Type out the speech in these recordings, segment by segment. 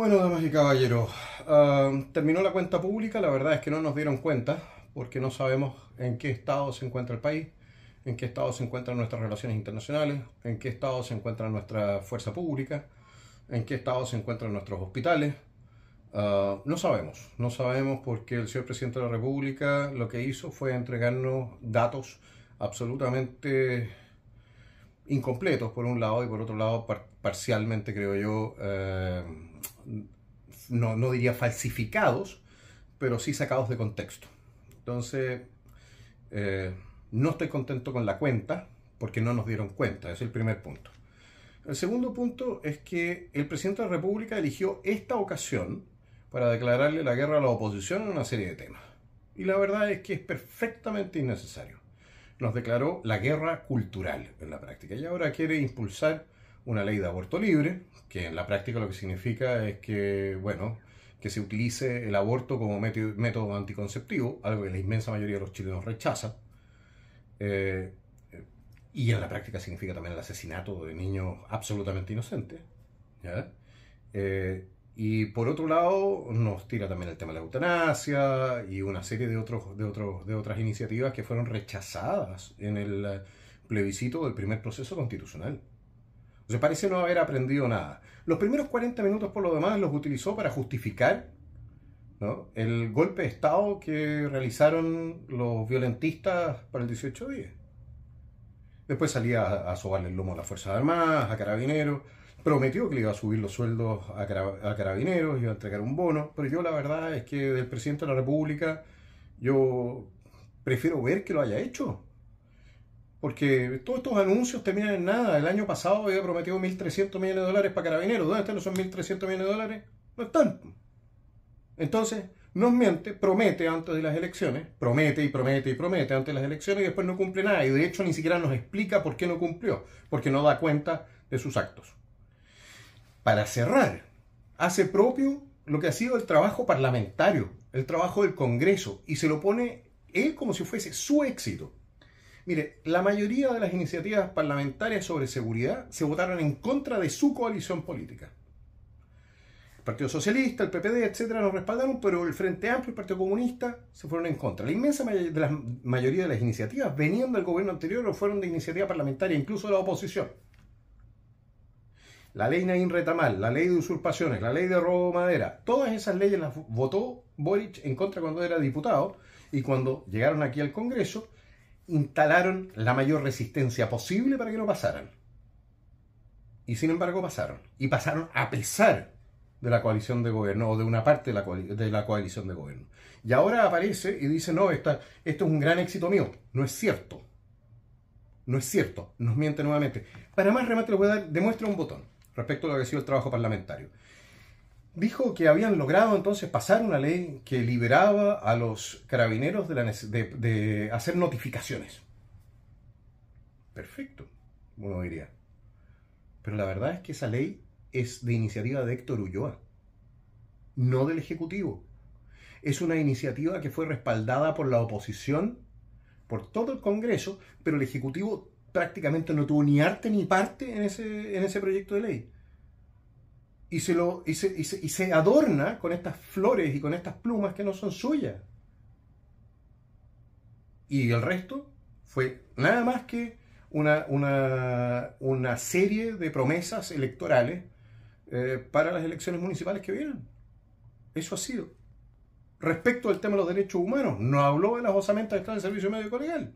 Bueno, damas y caballeros, ah, terminó la cuenta pública, la verdad es que no nos dieron cuenta porque no sabemos en qué estado se encuentra el país, en qué estado se encuentran nuestras relaciones internacionales, en qué estado se encuentra nuestra fuerza pública, en qué estado se encuentran nuestros hospitales. Ah, no sabemos, no sabemos porque el señor presidente de la República lo que hizo fue entregarnos datos absolutamente incompletos por un lado y por otro lado parcialmente creo yo. Eh, no, no diría falsificados, pero sí sacados de contexto. Entonces, eh, no estoy contento con la cuenta porque no nos dieron cuenta, es el primer punto. El segundo punto es que el presidente de la República eligió esta ocasión para declararle la guerra a la oposición en una serie de temas. Y la verdad es que es perfectamente innecesario. Nos declaró la guerra cultural en la práctica y ahora quiere impulsar una ley de aborto libre, que en la práctica lo que significa es que, bueno, que se utilice el aborto como método anticonceptivo, algo que la inmensa mayoría de los chilenos rechaza. Eh, y en la práctica significa también el asesinato de niños absolutamente inocentes. Eh, y por otro lado, nos tira también el tema de la eutanasia y una serie de, otros, de, otros, de otras iniciativas que fueron rechazadas en el plebiscito del primer proceso constitucional sea, parece no haber aprendido nada. Los primeros 40 minutos por lo demás los utilizó para justificar el golpe de Estado que realizaron los violentistas para el 18 de 10. Después salía a, sobarle el lomo a las Fuerzas Armadas, a Carabineros. Prometió que le iba a subir los sueldos a, a Carabineros, iba a entregar un bono. Pero yo la verdad es que del presidente de la República yo prefiero ver que lo haya hecho porque todos estos anuncios terminan en nada. El año pasado había prometido 1.300 millones de dólares para carabineros. ¿Dónde están esos 1.300 millones de dólares? No están. Entonces, nos miente, promete antes de las elecciones, promete y promete y promete antes de las elecciones y después no cumple nada. Y de hecho ni siquiera nos explica por qué no cumplió, porque no da cuenta de sus actos. Para cerrar, hace propio lo que ha sido el trabajo parlamentario, el trabajo del Congreso, y se lo pone él como si fuese su éxito. Mire, la mayoría de las iniciativas parlamentarias sobre seguridad se votaron en contra de su coalición política. El Partido Socialista, el PPD, etcétera, nos respaldaron, pero el Frente Amplio y el Partido Comunista se fueron en contra. La inmensa mayoría de las iniciativas venían del gobierno anterior o fueron de iniciativa parlamentaria, incluso de la oposición. La ley Naín Retamal, la ley de usurpaciones, la ley de robo de madera, todas esas leyes las votó Boric en contra cuando era diputado y cuando llegaron aquí al Congreso instalaron la mayor resistencia posible para que no pasaran. Y sin embargo pasaron. Y pasaron a pesar de la coalición de gobierno o de una parte de la, coalición de gobierno. Y ahora aparece y dice, no, esta, esto es un gran éxito mío. No es cierto. No es cierto. Nos miente nuevamente. Para más remate le voy a dar, demuestra un botón respecto a lo que ha sido el trabajo parlamentario dijo que habían logrado entonces pasar una ley que liberaba a los carabineros de, hacer notificaciones. Perfecto, uno diría. Pero la verdad es que esa ley es de iniciativa de Héctor Ulloa, no del Ejecutivo. Es una iniciativa que fue respaldada por la oposición, por todo el Congreso, pero el Ejecutivo prácticamente no tuvo ni arte ni parte en ese, en ese proyecto de ley y se, lo, y y se, adorna con estas flores y con estas plumas que no son suyas. Y el resto fue nada más que una, una, una serie de promesas electorales eh, para las elecciones municipales que vienen. Eso ha sido. Respecto al tema de los derechos humanos, no habló de las osamentas que están en servicio medio legal.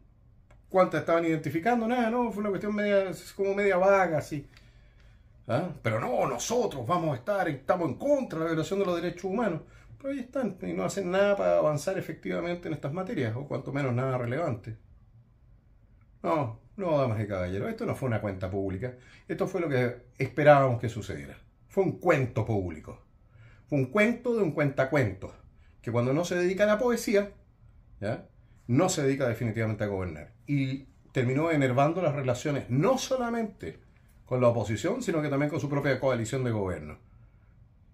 ¿Cuántas estaban identificando? Nada, no, fue una cuestión media, como media vaga, así. ¿Ah? Pero no, nosotros vamos a estar, estamos en contra de la violación de los derechos humanos. Pero ahí están, y no hacen nada para avanzar efectivamente en estas materias, o cuanto menos nada relevante. No, no, damas y caballeros, esto no fue una cuenta pública. Esto fue lo que esperábamos que sucediera. Fue un cuento público. Fue un cuento de un cuentacuentos, que cuando no se dedica a la poesía, ¿ya? no se dedica definitivamente a gobernar. Y terminó enervando las relaciones no solamente la oposición, sino que también con su propia coalición de gobierno.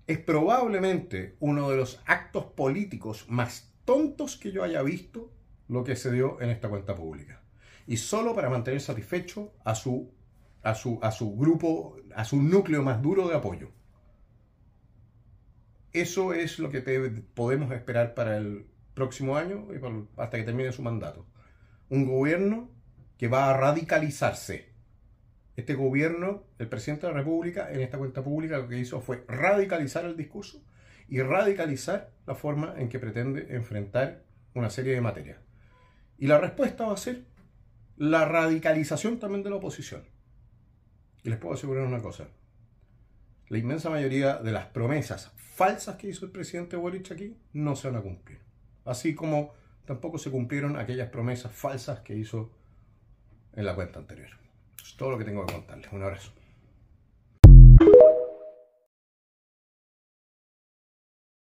Es probablemente uno de los actos políticos más tontos que yo haya visto lo que se dio en esta cuenta pública. Y solo para mantener satisfecho a su, a su, a su grupo, a su núcleo más duro de apoyo. Eso es lo que podemos esperar para el próximo año y hasta que termine su mandato. Un gobierno que va a radicalizarse este gobierno, el presidente de la República, en esta cuenta pública lo que hizo fue radicalizar el discurso y radicalizar la forma en que pretende enfrentar una serie de materias. Y la respuesta va a ser la radicalización también de la oposición. Y les puedo asegurar una cosa. La inmensa mayoría de las promesas falsas que hizo el presidente Boric aquí no se van a cumplir. Así como tampoco se cumplieron aquellas promesas falsas que hizo en la cuenta anterior. Es pues todo lo que tengo que contarles. Un abrazo.